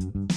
Mm-hmm.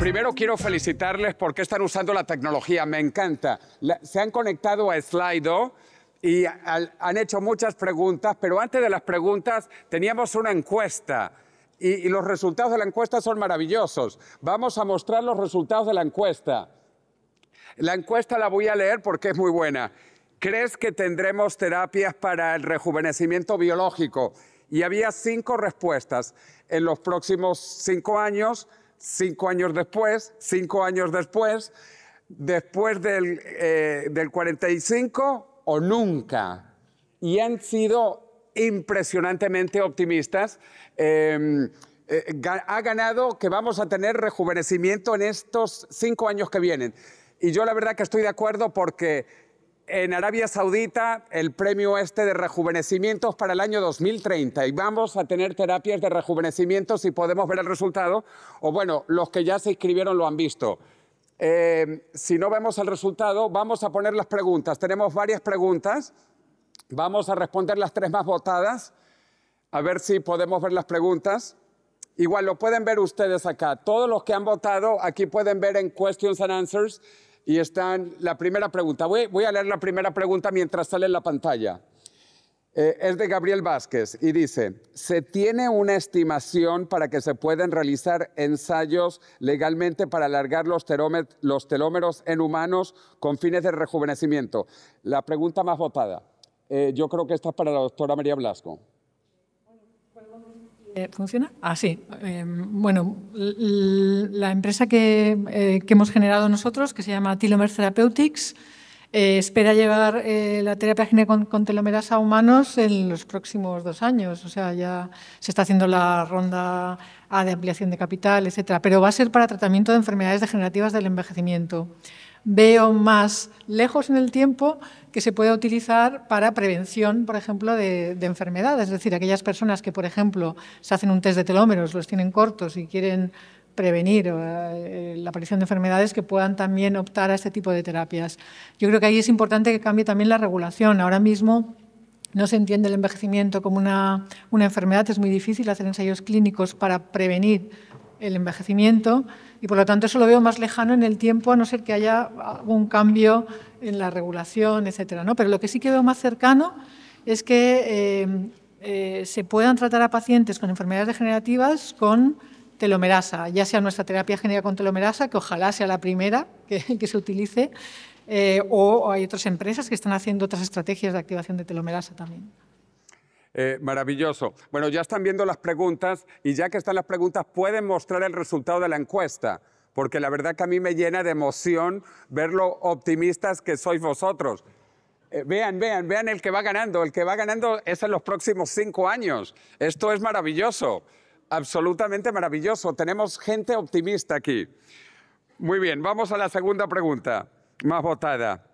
primero quiero felicitarles porque están usando la tecnología, me encanta. se han conectado a Slido y han hecho muchas preguntas, pero antes de las preguntas teníamos una encuesta y, y los resultados de la encuesta son maravillosos. Vamos a mostrar los resultados de la encuesta. La encuesta la voy a leer porque es muy buena. ¿Crees que tendremos terapias para el rejuvenecimiento biológico? Y había cinco respuestas. En los próximos cinco años, cinco años después, cinco años después, después del, 45 eh, o nunca. Y han sido impresionantemente optimistas. Em, eh, ha ganado que vamos a tener rejuvenecimiento en estos cinco años que vienen. Y yo la verdad que estoy de acuerdo porque en Arabia Saudita el premio este de rejuvenecimientos para el año 2030 y vamos a tener terapias de rejuvenecimiento si podemos ver el resultado, o bueno, los que ya se inscribieron lo han visto. Eh, si no vemos el resultado, vamos a poner las preguntas. Tenemos varias preguntas, vamos a responder las tres más votadas, a ver si podemos ver las preguntas. Igual lo pueden ver ustedes acá. Todos los que han votado, aquí pueden ver en Questions and Answers y están la primera pregunta. Voy, a leer la primera pregunta mientras sale en la pantalla. Eh, es de Gabriel Vázquez y dice, ¿se tiene una estimación para que se puedan realizar ensayos legalmente para alargar los, telómeros en humanos con fines de rejuvenecimiento? La pregunta más votada. Eh, yo creo que esta es para la doctora María Blasco. Eh, ¿Funciona? Ah, sí. Eh, bueno, la empresa eh, que, hemos generado nosotros, que se llama telomer Therapeutics, espera llevar la terapia con, telomeras telomerasa a humanos en los próximos dos años. O sea, ya se está haciendo la ronda A de ampliación de capital, etcétera. Pero va a ser para tratamiento de enfermedades degenerativas del envejecimiento veo más lejos en el tiempo que se pueda utilizar para prevención, por ejemplo, de, enfermedades. Es decir, aquellas personas que, por ejemplo, se hacen un test de telómeros, los tienen cortos y quieren prevenir eh, eh, la aparición de enfermedades que puedan también optar a este tipo de terapias. Yo creo que ahí es importante que cambie también la regulación. Ahora mismo no se entiende el envejecimiento como una enfermedad, es muy difícil hacer ensayos clínicos para prevenir el envejecimiento y por lo tanto eso lo veo más lejano en el tiempo a no ser que haya algún cambio en la regulación, etcétera. ¿no? Pero lo que sí que veo más cercano es que eh, eh, se puedan tratar a pacientes con enfermedades degenerativas con telomerasa, ya sea nuestra terapia genérica con telomerasa, que ojalá sea la primera que, se utilice, eh, o hay otras empresas que están haciendo otras estrategias de activación de telomerasa también. Eh, maravilloso. Bueno, ya están viendo las preguntas y ya que están las preguntas, pueden mostrar el resultado de la encuesta, porque la verdad que a mí me llena de emoción ver lo optimistas que sois vosotros. Eh, vean, vean, vean el que va ganando. El que va ganando es en los próximos cinco años. Esto es maravilloso, absolutamente maravilloso. Tenemos gente optimista aquí. Muy bien, vamos a la segunda pregunta, más votada.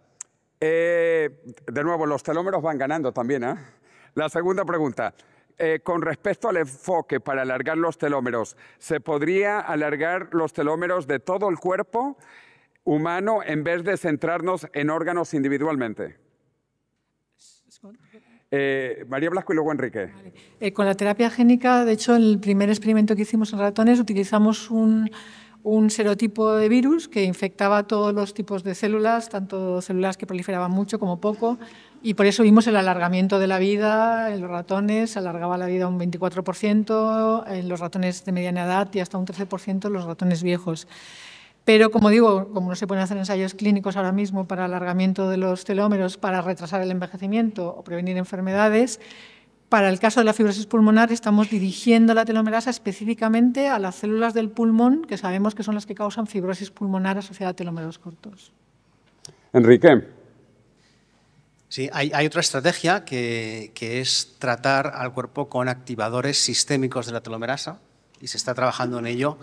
Eh, de nuevo, los telómeros van ganando también, ¿ah? La segunda pregunta. Eh, con respecto al enfoque para alargar los telómeros, ¿se podría alargar los telómeros de todo el cuerpo humano en vez de centrarnos en órganos individualmente? Eh, María Blasco y luego Enrique. Eh, con la terapia génica, de hecho, el primer experimento que hicimos en ratones utilizamos un serotipo de virus que infectaba todos los tipos de células, tanto células que proliferaban mucho como poco, y por eso vimos el alargamiento de la vida en los ratones, alargaba la vida un 24%, en los ratones de mediana edad y hasta un 13% en los ratones viejos. Pero, como digo, como no se pueden hacer ensayos clínicos ahora mismo para alargamiento de los telómeros, para retrasar el envejecimiento o prevenir enfermedades, para el caso de la fibrosis pulmonar estamos dirigiendo la telomerasa específicamente a las células del pulmón, que sabemos que son las que causan fibrosis pulmonar asociada a telómeros cortos. Enrique, Sí, hay, otra estrategia que, es tratar al cuerpo con activadores sistémicos de la telomerasa y se está trabajando en ello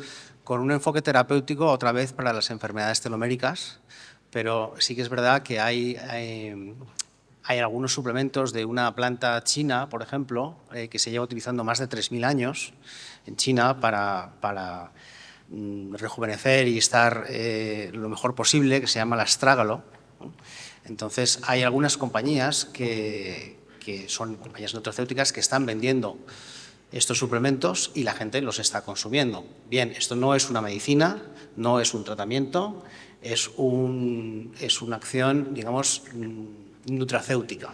con un enfoque terapéutico otra vez para las enfermedades teloméricas, pero sí que es verdad que hay, eh, algunos suplementos de una planta china, por ejemplo, eh, que se lleva utilizando más de 3.000 años en China para, mm, rejuvenecer y estar eh, lo mejor posible, que se llama la astrágalo. Entonces, hay algunas compañías que, son compañías nutracéuticas que están vendiendo estos suplementos y la gente los está consumiendo. Bien, esto no es una medicina, no es un tratamiento, es, una acción, digamos, mm, nutracéutica.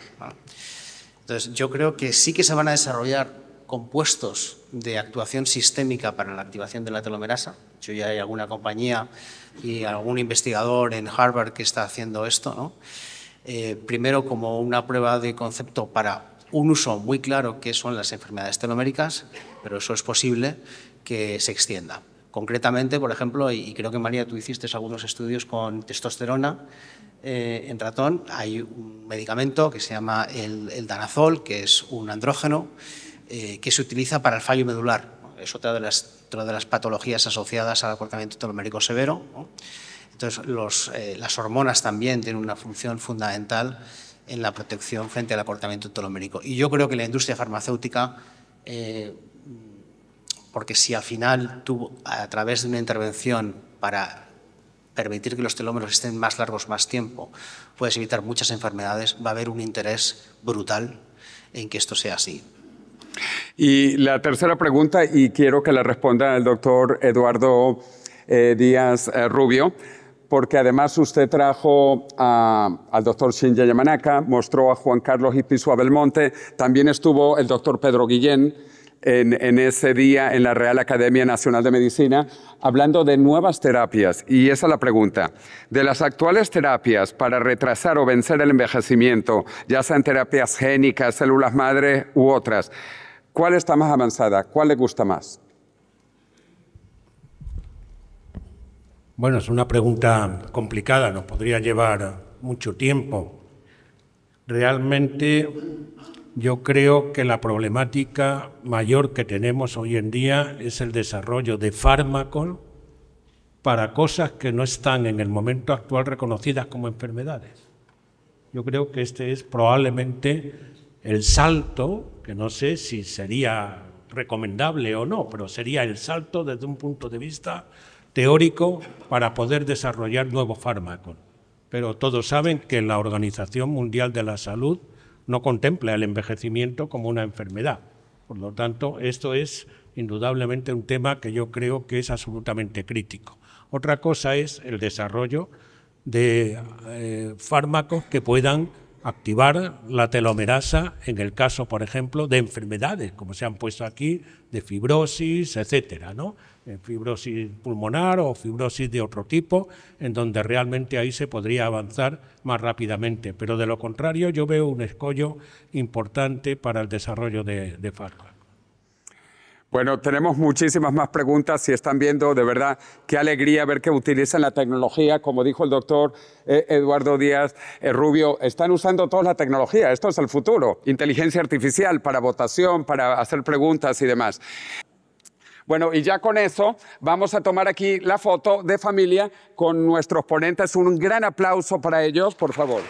Entonces, yo creo que sí que se van a desarrollar compuestos de actuación sistémica para la activación de la telomerasa. Yo ya hay alguna compañía y algún investigador en Harvard que está haciendo esto, eh, primero como una prueba de concepto para un uso muy claro que son las enfermedades teloméricas, pero eso es posible que se extienda. Concretamente, por ejemplo, y creo que María, tú hiciste algunos estudios con testosterona eh, en ratón, hay un medicamento que se llama el, danazol, que es un andrógeno, eh, que se utiliza para el fallo medular, es otra de las, de las patologías asociadas al acortamiento telomérico severo. Entonces, los, eh, las hormonas también tienen una función fundamental en la protección frente al acortamiento telomérico. Y yo creo que la industria farmacéutica, eh, porque si al final tú, a través de una intervención para permitir que los telómeros estén más largos más tiempo, puedes evitar muchas enfermedades, va a haber un interés brutal en que esto sea así. Y la tercera pregunta, y quiero que la responda el doctor Eduardo eh, Díaz eh, Rubio, porque además usted trajo al doctor Shinja Yamanaka, mostró a Juan Carlos Ipizu Belmonte, también estuvo el doctor Pedro Guillén, en, en, ese día en la Real Academia Nacional de Medicina, hablando de nuevas terapias. Y esa es la pregunta. De las actuales terapias para retrasar o vencer el envejecimiento, ya sean terapias génicas, células madre u otras, ¿Cuál está más avanzada? ¿Cuál le gusta más? Bueno, es una pregunta complicada, nos podría llevar mucho tiempo. Realmente yo creo que la problemática mayor que tenemos hoy en día es el desarrollo de fármacos para cosas que no están en el momento actual reconocidas como enfermedades. Yo creo que este es probablemente el salto, que no sé si sería recomendable o no, pero sería el salto desde un punto de vista teórico para poder desarrollar nuevos fármacos. Pero todos saben que la Organización Mundial de la Salud no contempla el envejecimiento como una enfermedad. Por lo tanto, esto es indudablemente un tema que yo creo que es absolutamente crítico. Otra cosa es el desarrollo de eh, fármacos que puedan activar la telomerasa en el caso, por ejemplo, de enfermedades, como se han puesto aquí, de fibrosis, etcétera, ¿no? Eh, fibrosis pulmonar o fibrosis de otro tipo, en donde realmente ahí se podría avanzar más rápidamente. Pero de lo contrario, yo veo un escollo importante para el desarrollo de, de bueno, tenemos muchísimas más preguntas. Si están viendo, de verdad, qué alegría ver que utilizan la tecnología, como dijo el doctor eh, Eduardo Díaz eh, Rubio, están usando toda la tecnología. Esto es el futuro. Inteligencia artificial para votación, para hacer preguntas y demás. Bueno, y ya con eso vamos a tomar aquí la foto de familia con nuestros ponentes. Un gran aplauso para ellos, por favor.